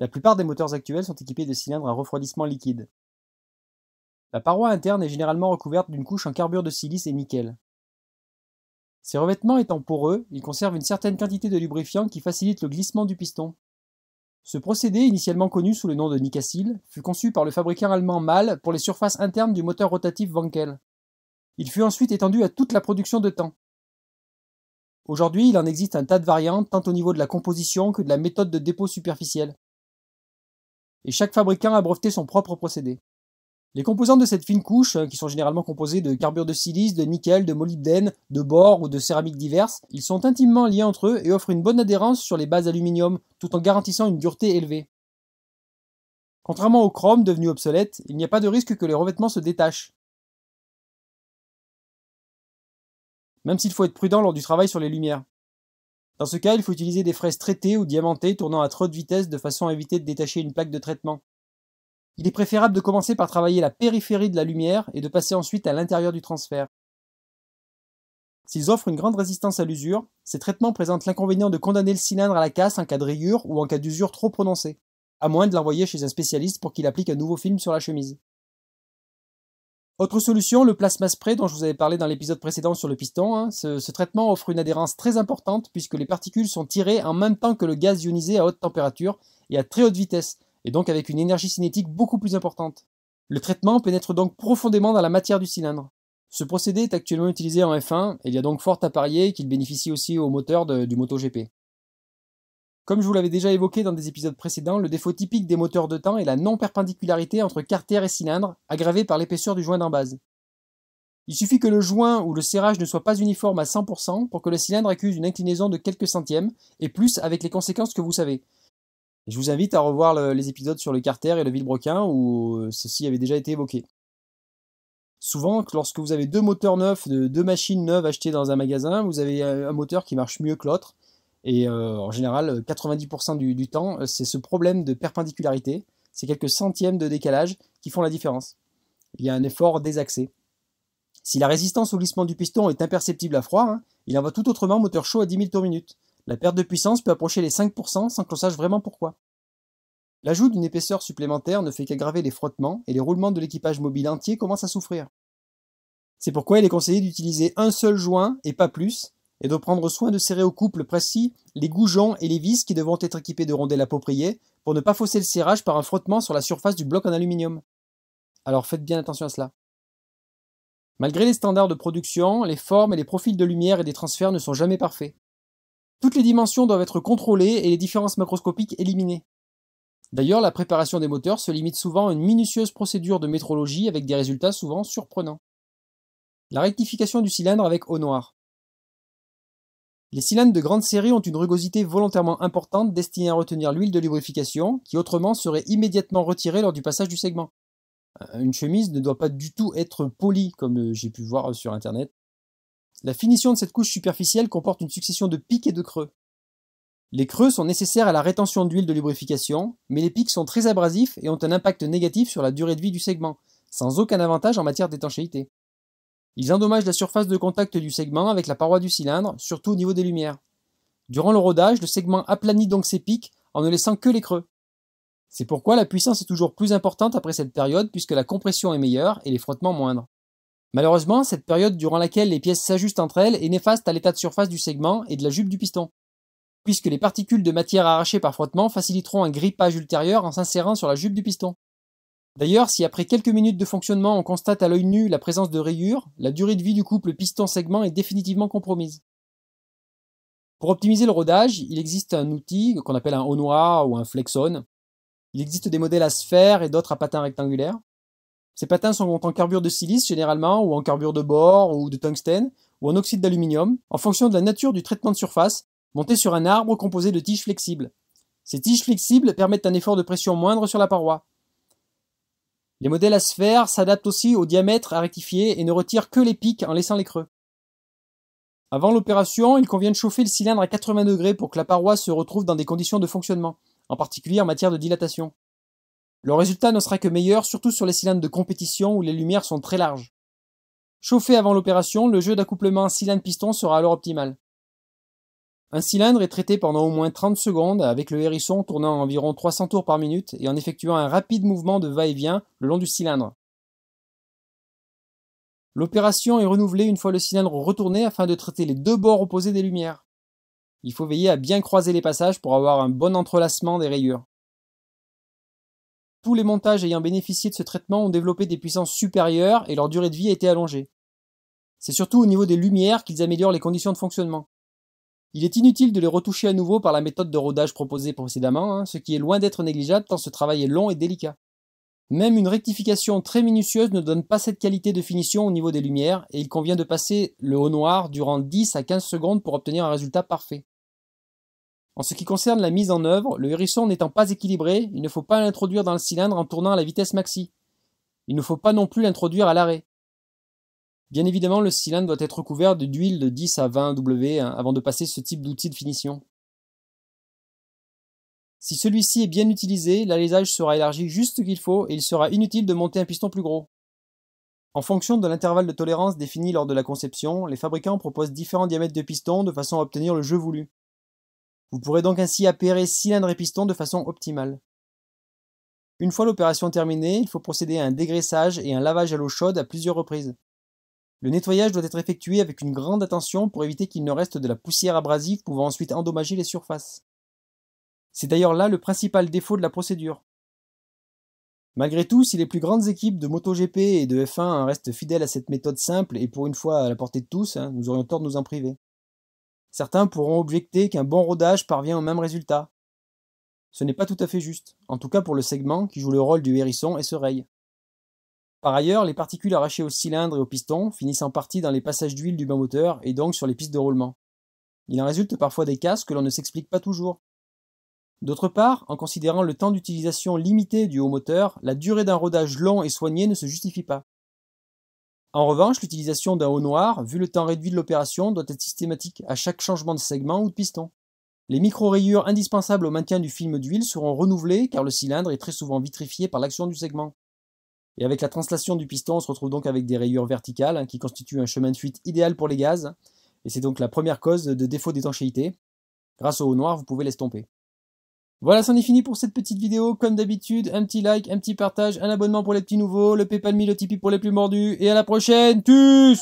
La plupart des moteurs actuels sont équipés de cylindres à refroidissement liquide. La paroi interne est généralement recouverte d'une couche en carbure de silice et nickel. Ces revêtements étant poreux, ils conservent une certaine quantité de lubrifiant qui facilite le glissement du piston. Ce procédé, initialement connu sous le nom de Nikasil, fut conçu par le fabricant allemand Mahl pour les surfaces internes du moteur rotatif Wankel. Il fut ensuite étendu à toute la production de temps. Aujourd'hui, il en existe un tas de variantes tant au niveau de la composition que de la méthode de dépôt superficielle et chaque fabricant a breveté son propre procédé. Les composants de cette fine couche, euh, qui sont généralement composés de carbure de silice, de nickel, de molybdène, de bore ou de céramiques diverses, ils sont intimement liés entre eux et offrent une bonne adhérence sur les bases aluminium, tout en garantissant une dureté élevée. Contrairement au chrome devenu obsolète, il n'y a pas de risque que les revêtements se détachent. Même s'il faut être prudent lors du travail sur les lumières. Dans ce cas, il faut utiliser des fraises traitées ou diamantées tournant à trop de vitesse de façon à éviter de détacher une plaque de traitement. Il est préférable de commencer par travailler la périphérie de la lumière et de passer ensuite à l'intérieur du transfert. S'ils offrent une grande résistance à l'usure, ces traitements présentent l'inconvénient de condamner le cylindre à la casse en cas de rayure ou en cas d'usure trop prononcée, à moins de l'envoyer chez un spécialiste pour qu'il applique un nouveau film sur la chemise. Autre solution, le plasma spray dont je vous avais parlé dans l'épisode précédent sur le piston. Hein. Ce, traitement offre une adhérence très importante puisque les particules sont tirées en même temps que le gaz ionisé à haute température et à très haute vitesse, et donc avec une énergie cinétique beaucoup plus importante. Le traitement pénètre donc profondément dans la matière du cylindre. Ce procédé est actuellement utilisé en F1 et il y a donc fort à parier qu'il bénéficie aussi au moteur du MotoGP. Comme je vous l'avais déjà évoqué dans des épisodes précédents, le défaut typique des moteurs de temps est la non-perpendicularité entre carter et cylindre, aggravée par l'épaisseur du joint base. Il suffit que le joint ou le serrage ne soit pas uniforme à 100% pour que le cylindre accuse une inclinaison de quelques centièmes, et plus avec les conséquences que vous savez. je vous invite à revoir les épisodes sur le carter et le vilebrequin où euh, ceci avait déjà été évoqué. Souvent, lorsque vous avez deux moteurs neufs, deux machines neuves achetées dans un magasin, vous avez un moteur qui marche mieux que l'autre, et euh, en général, 90% euh, du, temps, euh, c'est ce problème de perpendicularité, c'est quelques centièmes de décalage qui font la différence. Il y a un effort désaxé. Si la résistance au glissement du piston est imperceptible à froid, hein, il en va tout autrement moteur chaud à 10 000 tours minute. La perte de puissance peut approcher les 5% sans que l'on sache vraiment pourquoi. L'ajout d'une épaisseur supplémentaire ne fait qu'aggraver les frottements et les roulements de l'équipage mobile entier commencent à souffrir. C'est pourquoi il est conseillé d'utiliser un seul joint et pas plus, et de prendre soin de serrer au couple précis les goujons et les vis qui devront être équipés de rondelles appropriées pour ne pas fausser le serrage par un frottement sur la surface du bloc en aluminium. Alors faites bien attention à cela. Malgré les standards de production, les formes et les profils de lumière et des transferts ne sont jamais parfaits. Toutes les dimensions doivent être contrôlées et les différences macroscopiques éliminées. D'ailleurs, la préparation des moteurs se limite souvent à une minutieuse procédure de métrologie avec des résultats souvent surprenants. La rectification du cylindre avec eau noire. Les cylindres de grande série ont une rugosité volontairement importante destinée à retenir l'huile de lubrification, qui autrement serait immédiatement retirée lors du passage du segment. Euh, une chemise ne doit pas du tout être polie, comme euh, j'ai pu voir euh, sur Internet. La finition de cette couche superficielle comporte une succession de pics et de creux. Les creux sont nécessaires à la rétention d'huile de lubrification, mais les pics sont très abrasifs et ont un impact négatif sur la durée de vie du segment, sans aucun avantage en matière d'étanchéité. Ils endommagent la surface de contact du segment avec la paroi du cylindre, surtout au niveau des lumières. Durant le rodage, le segment aplanit donc ses pics en ne laissant que les creux. C'est pourquoi la puissance est toujours plus importante après cette période puisque la compression est meilleure et les frottements moindres. Malheureusement, cette période durant laquelle les pièces s'ajustent entre elles est néfaste à l'état de surface du segment et de la jupe du piston, puisque les particules de matière arrachées par frottement faciliteront un grippage ultérieur en s'insérant sur la jupe du piston. D'ailleurs, si après quelques minutes de fonctionnement on constate à l'œil nu la présence de rayures, la durée de vie du couple piston-segment est définitivement compromise. Pour optimiser le rodage, il existe un outil qu'on appelle un noir ou un flexone. Il existe des modèles à sphère et d'autres à patins rectangulaires. Ces patins sont en carbure de silice généralement, ou en carbure de bore, ou de tungstène, ou en oxyde d'aluminium, en fonction de la nature du traitement de surface, monté sur un arbre composé de tiges flexibles. Ces tiges flexibles permettent un effort de pression moindre sur la paroi. Les modèles à sphère s'adaptent aussi au diamètre à rectifier et ne retirent que les pics en laissant les creux. Avant l'opération, il convient de chauffer le cylindre à 80 degrés pour que la paroi se retrouve dans des conditions de fonctionnement, en particulier en matière de dilatation. Le résultat ne sera que meilleur, surtout sur les cylindres de compétition où les lumières sont très larges. Chauffé avant l'opération, le jeu d'accouplement cylindre-piston sera alors optimal. Un cylindre est traité pendant au moins 30 secondes avec le hérisson tournant environ 300 tours par minute et en effectuant un rapide mouvement de va-et-vient le long du cylindre. L'opération est renouvelée une fois le cylindre retourné afin de traiter les deux bords opposés des lumières. Il faut veiller à bien croiser les passages pour avoir un bon entrelacement des rayures. Tous les montages ayant bénéficié de ce traitement ont développé des puissances supérieures et leur durée de vie a été allongée. C'est surtout au niveau des lumières qu'ils améliorent les conditions de fonctionnement. Il est inutile de les retoucher à nouveau par la méthode de rodage proposée précédemment, hein, ce qui est loin d'être négligeable tant ce travail est long et délicat. Même une rectification très minutieuse ne donne pas cette qualité de finition au niveau des lumières et il convient de passer le haut noir durant 10 à 15 secondes pour obtenir un résultat parfait. En ce qui concerne la mise en œuvre, le hérisson n'étant pas équilibré, il ne faut pas l'introduire dans le cylindre en tournant à la vitesse maxi. Il ne faut pas non plus l'introduire à l'arrêt. Bien évidemment, le cylindre doit être recouvert d'huile de 10 à 20 W hein, avant de passer ce type d'outil de finition. Si celui-ci est bien utilisé, l'alésage sera élargi juste ce qu'il faut et il sera inutile de monter un piston plus gros. En fonction de l'intervalle de tolérance défini lors de la conception, les fabricants proposent différents diamètres de piston de façon à obtenir le jeu voulu. Vous pourrez donc ainsi appairer cylindre et piston de façon optimale. Une fois l'opération terminée, il faut procéder à un dégraissage et un lavage à l'eau chaude à plusieurs reprises. Le nettoyage doit être effectué avec une grande attention pour éviter qu'il ne reste de la poussière abrasive pouvant ensuite endommager les surfaces. C'est d'ailleurs là le principal défaut de la procédure. Malgré tout, si les plus grandes équipes de MotoGP et de F1 restent fidèles à cette méthode simple et pour une fois à la portée de tous, hein, nous aurions tort de nous en priver. Certains pourront objecter qu'un bon rodage parvient au même résultat. Ce n'est pas tout à fait juste, en tout cas pour le segment qui joue le rôle du hérisson et se par ailleurs, les particules arrachées au cylindre et au piston finissent en partie dans les passages d'huile du bain moteur et donc sur les pistes de roulement. Il en résulte parfois des casques que l'on ne s'explique pas toujours. D'autre part, en considérant le temps d'utilisation limité du haut moteur, la durée d'un rodage long et soigné ne se justifie pas. En revanche, l'utilisation d'un haut noir, vu le temps réduit de l'opération, doit être systématique à chaque changement de segment ou de piston. Les micro-rayures indispensables au maintien du film d'huile seront renouvelées car le cylindre est très souvent vitrifié par l'action du segment. Et avec la translation du piston, on se retrouve donc avec des rayures verticales hein, qui constituent un chemin de fuite idéal pour les gaz. Et c'est donc la première cause de défaut d'étanchéité. Grâce au haut noir, vous pouvez l'estomper. Voilà, c'en est fini pour cette petite vidéo. Comme d'habitude, un petit like, un petit partage, un abonnement pour les petits nouveaux, le PayPal le Tipeee pour les plus mordus. Et à la prochaine, tchuss